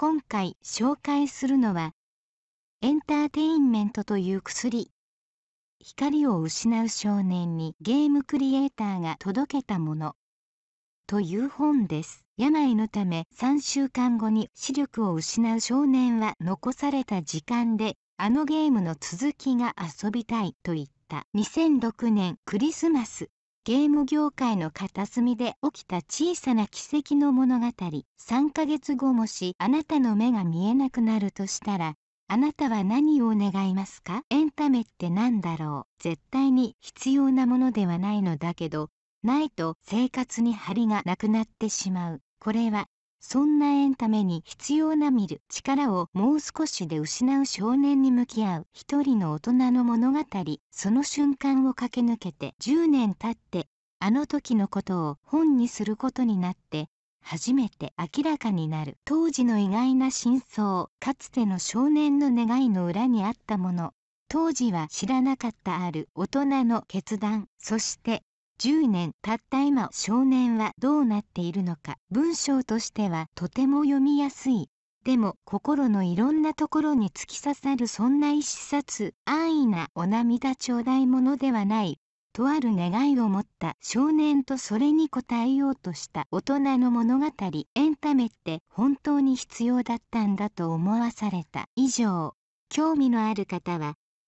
今回紹介するのはエンターテインメントという薬光を失う少年にゲームクリエイターが届けたものという本です病のため3週間後に視力を失う少年は残された時間であのゲームの続きが遊びたいと言った2006年クリスマスゲーム業界の片隅で起きた小さな奇跡の物語3ヶ月後もしあなたの目が見えなくなるとしたらあなたは何を願いますかエンタメって何だろう絶対に必要なものではないのだけどないと生活に張りがなくなってしまうこれはそんなエンタメに必要な見る力をもう少しで失う少年に向き合う一人の大人の物語その瞬間を駆け抜けて10年経ってあの時のことを本にすることになって初めて明らかになる当時の意外な真相かつての少年の願いの裏にあったもの当時は知らなかったある大人の決断そして10年たった今少年はどうなっているのか文章としてはとても読みやすいでも心のいろんなところに突き刺さるそんな一冊安易なお涙頂戴ものではないとある願いを持った少年とそれに応えようとした大人の物語エンタメって本当に必要だったんだと思わされた以上興味のある方は